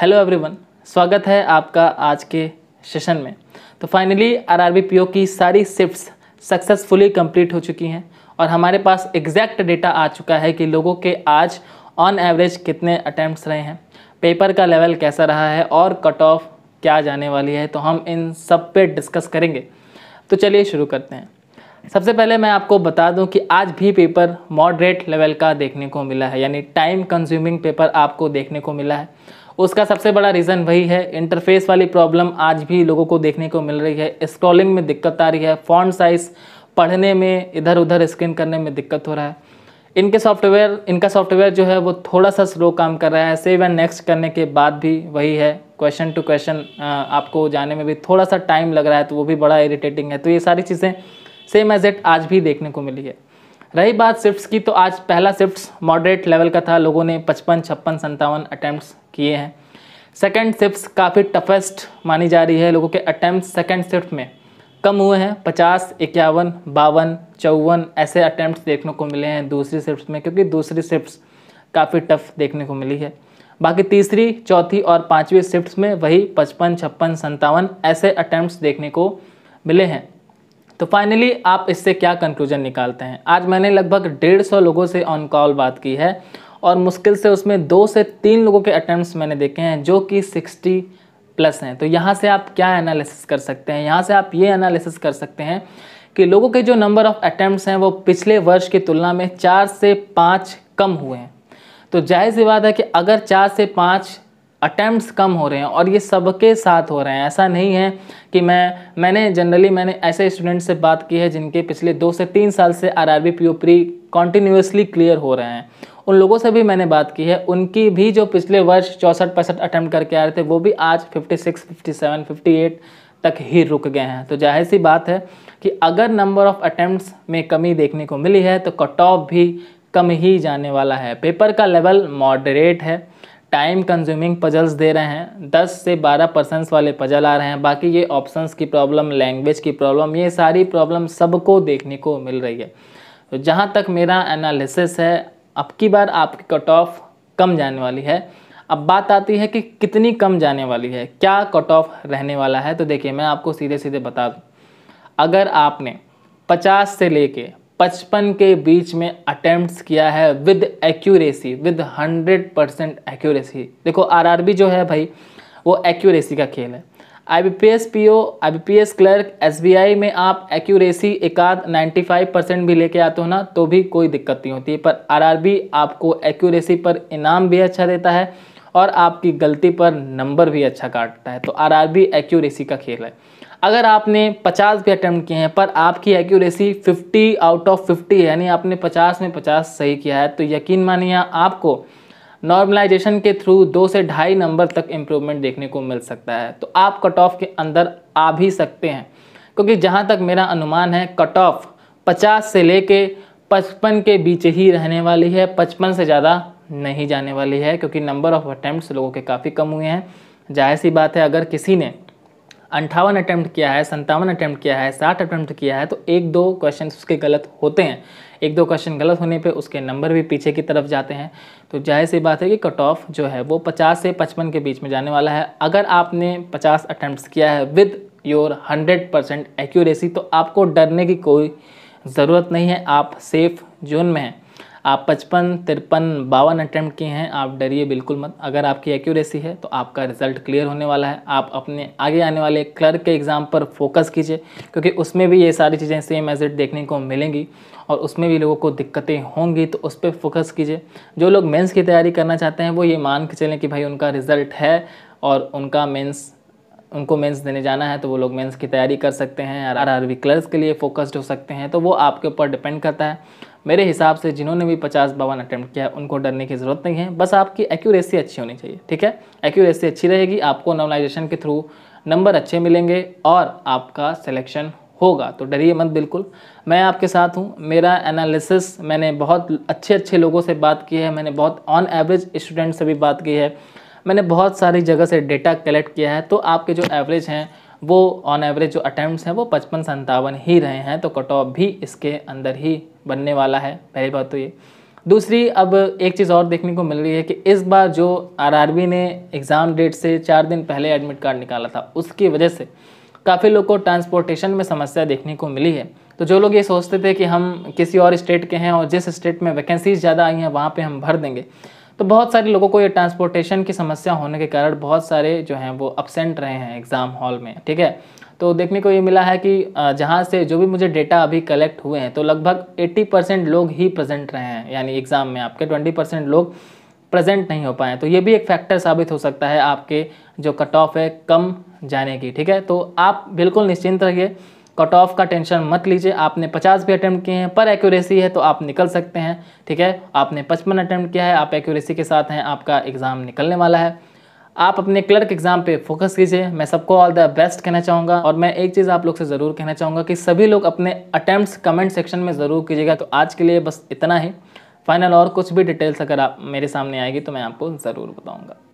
hello everyone स्वागत है आपका आज के सेशन में तो फाइनली आरआरबी पीओ की सारी शिफ्ट्स सक्सेसफुली कंप्लीट हो चुकी हैं और हमारे पास एग्जैक्ट डेटा आ चुका है कि लोगों के आज ऑन एवरेज कितने अटैम्प्ट रहे हैं पेपर का लेवल कैसा रहा है और कट ऑफ क्या जाने वाली है तो हम इन सब पे डिस्कस करेंगे तो चलिए शुरू करते हैं सबसे पहले मैं आपको बता दूं कि आज भी पेपर मॉडरेट लेवल का देखने को मिला है यानी टाइम कंज्यूमिंग पेपर आपको देखने को मिला है उसका सबसे बड़ा रीज़न वही है इंटरफेस वाली प्रॉब्लम आज भी लोगों को देखने को मिल रही है स्क्रॉलिंग में दिक्कत आ रही है फॉन्ट साइज़ पढ़ने में इधर उधर स्क्रीन करने में दिक्कत हो रहा है इनके सॉफ्टवेयर इनका सॉफ्टवेयर जो है वो थोड़ा सा स्लो काम कर रहा है सेव एंड नेक्स्ट करने के बाद भी वही है क्वेश्चन टू क्वेश्चन आपको जाने में भी थोड़ा सा टाइम लग रहा है तो वो भी बड़ा इरिटेटिंग है तो ये सारी चीज़ें सेम एज एट आज भी देखने को मिली है रही बात शिफ्ट की तो आज पहला शिफ्ट मॉडरेट लेवल का था लोगों ने पचपन छप्पन संतावन अटैम्प्ट किए हैं सेकेंड शिफ्ट काफ़ी टफेस्ट मानी जा रही है लोगों के अटैम्प्ट सेकेंड शिफ्ट में कम हुए हैं पचास इक्यावन बावन चौवन ऐसे अटैम्प्ट देखने को मिले हैं दूसरी शिफ्ट में क्योंकि दूसरी शिफ्ट काफ़ी टफ देखने को मिली है बाकी तीसरी चौथी और पाँचवीं शिफ्ट में वही पचपन छप्पन संतावन ऐसे अटैम्प्ट देखने को मिले हैं तो फाइनली आप इससे क्या कंक्लूजन निकालते हैं आज मैंने लगभग डेढ़ सौ लोगों से ऑन कॉल बात की है और मुश्किल से उसमें दो से तीन लोगों के अटैम्प्ट मैंने देखे हैं जो कि सिक्सटी प्लस हैं तो यहाँ से आप क्या एनालिसिस कर सकते हैं यहाँ से आप ये एनालिसिस कर सकते हैं कि लोगों के जो नंबर ऑफ अटैम्प्ट हैं वो पिछले वर्ष की तुलना में चार से पाँच कम हुए हैं तो जाहिर सी बात है कि अगर चार से पाँच अटैम्प्ट्स कम हो रहे हैं और ये सबके साथ हो रहे हैं ऐसा नहीं है कि मैं मैंने जनरली मैंने ऐसे स्टूडेंट से बात की है जिनके पिछले दो से तीन साल से R R B P O continuously clear हो रहे हैं उन लोगों से भी मैंने बात की है उनकी भी जो पिछले वर्ष चौंसठ पैंसठ अटैम्प्ट करके आ रहे थे वो भी आज fifty six fifty seven fifty eight तक ही रुक गए हैं तो जाहिर सी बात है कि अगर नंबर ऑफ अटैम्प्ट में कमी देखने को मिली है तो कट ऑफ भी कम ही जाने वाला है पेपर का लेवल मॉडरेट है टाइम कंज्यूमिंग पजल्स दे रहे हैं 10 से 12 परसेंट्स वाले पजल आ रहे हैं बाकी ये ऑप्शंस की प्रॉब्लम लैंग्वेज की प्रॉब्लम ये सारी प्रॉब्लम सबको देखने को मिल रही है तो जहाँ तक मेरा एनालिसिस है अब की बार आपकी कट ऑफ कम जाने वाली है अब बात आती है कि कितनी कम जाने वाली है क्या कट ऑफ रहने वाला है तो देखिए मैं आपको सीधे सीधे बता दूँ अगर आपने पचास से ले पचपन के बीच में अटेम्प्ट्स किया है with accuracy with hundred percent accuracy देखो आरआरबी जो है भाई वो एक्यूरेसी का खेल है IBPS PO IBPS clerk SBI में आप एक्यूरेसी एकाध फाइव परसेंट भी लेके आते हो ना तो भी कोई दिक्कत नहीं होती है पर आरआरबी आपको एक्यूरेसी पर इनाम भी अच्छा देता है और आपकी गलती पर नंबर भी अच्छा काटता है तो आर एक्यूरेसी का खेल है अगर आपने 50 भी अटैम्प्ट किए हैं पर आपकी एक्यूरेसी 50 आउट ऑफ 50 यानी आपने 50 में 50 सही किया है तो यकीन मानिए आपको नॉर्मलाइजेशन के थ्रू दो से ढाई नंबर तक इम्प्रूवमेंट देखने को मिल सकता है तो आप कट ऑफ के अंदर आ भी सकते हैं क्योंकि जहाँ तक मेरा अनुमान है कट ऑफ पचास से कर पचपन के बीच ही रहने वाली है पचपन से ज़्यादा नहीं जाने वाली है क्योंकि नंबर ऑफ अटैम्प्ट लोगों के काफ़ी कम हुए हैं जाहिर सी बात है अगर किसी ने अंठावन अटैम्प्ट किया है संतावन अटैम्प्ट किया है साठ अटैम्प्ट किया है तो एक दो क्वेश्चन उसके गलत होते हैं एक दो क्वेश्चन गलत होने पे उसके नंबर भी पीछे की तरफ जाते हैं तो जाहिर सी बात है कि कट ऑफ जो है वो पचास से पचपन के बीच में जाने वाला है अगर आपने पचास अटैम्प्ट किया है with your hundred percent accuracy तो आपको डरने की कोई ज़रूरत नहीं है आप सेफ़ जोन में हैं आप पचपन तिरपन बावन अटैम्प्ट किए हैं आप डरिए बिल्कुल मत अगर आपकी एक्यूरेसी है तो आपका रिजल्ट क्लियर होने वाला है आप अपने आगे आने वाले क्लर्क के एग्ज़ाम पर फोकस कीजिए क्योंकि उसमें भी ये सारी चीज़ें सेम एज इट देखने को मिलेंगी और उसमें भी लोगों को दिक्कतें होंगी तो उस पर फोकस कीजिए जो लोग मेंस की तैयारी करना चाहते हैं वो ये मान के चलें कि भाई उनका रिज़ल्ट है और उनका मेंस उनको मेंस देने जाना है तो वो लोग मेंस की तैयारी कर सकते हैं R R R V clerks के लिए फोकस्ड हो सकते हैं तो वो आपके ऊपर डिपेंड करता है मेरे हिसाब से जिन्होंने भी पचास बावन अटैम्प्ट किया उनको डरने की ज़रूरत नहीं है बस आपकी एक्यूरेसी अच्छी होनी चाहिए ठीक है एक्यूरेसी अच्छी रहेगी आपको नॉर्मलाइजेशन के थ्रू नंबर अच्छे मिलेंगे और आपका सिलेक्शन होगा तो डरिए मत बिल्कुल मैं आपके साथ हूँ मेरा एनालिसिस मैंने बहुत अच्छे अच्छे लोगों से बात की है मैंने बहुत ऑन एवरेज स्टूडेंट से भी बात की है मैंने बहुत सारी जगह से डेटा कलेक्ट किया है तो आपके जो एवरेज हैं वो ऑन एवरेज जो अटैम्प्ट हैं वो पचपन संतावन ही रहे हैं तो कट ऑफ भी इसके अंदर ही बनने वाला है पहली बात तो ये दूसरी अब एक चीज़ और देखने को मिल रही है कि इस बार जो आरआरबी ने एग्ज़ाम डेट से चार दिन पहले एडमिट कार्ड निकाला था उसकी वजह से काफ़ी लोग को ट्रांसपोर्टेशन में समस्या देखने को मिली है तो जो लोग ये सोचते थे कि हम किसी और स्टेट के हैं और जिस स्टेट में वैकेंसीज ज़्यादा आई हैं वहाँ पे हम भर देंगे तो बहुत सारे लोगों को ये ट्रांसपोर्टेशन की समस्या होने के कारण बहुत सारे जो हैं वो अपसेंट रहे हैं एग्ज़ाम हॉल में ठीक है तो देखने को ये मिला है कि जहाँ से जो भी मुझे डेटा अभी कलेक्ट हुए हैं तो लगभग 80 परसेंट लोग ही प्रेजेंट रहे हैं यानी एग्ज़ाम में आपके 20 परसेंट लोग प्रेजेंट नहीं हो पाए तो ये भी एक फैक्टर साबित हो सकता है आपके जो कट ऑफ है कम जाने की ठीक है तो आप बिल्कुल निश्चिंत रहिए कट ऑफ का टेंशन मत लीजिए आपने 50 भी अटैम्प्ट किए हैं पर एक्यूरेसी है तो आप निकल सकते हैं ठीक है आपने 55 अटैम्प्ट किया है आप एक्यूरेसी के साथ हैं आपका एग्ज़ाम निकलने वाला है आप अपने क्लर्क एग्ज़ाम पे फोकस कीजिए मैं सबको ऑल द बेस्ट कहना चाहूँगा और मैं एक चीज़ आप लोग से ज़रूर कहना चाहूँगा कि सभी लोग अपने अटैम्प्ट कमेंट सेक्शन में ज़रूर कीजिएगा तो आज के लिए बस इतना ही फाइनल और कुछ भी डिटेल्स अगर आप मेरे सामने आएगी तो मैं आपको ज़रूर बताऊँगा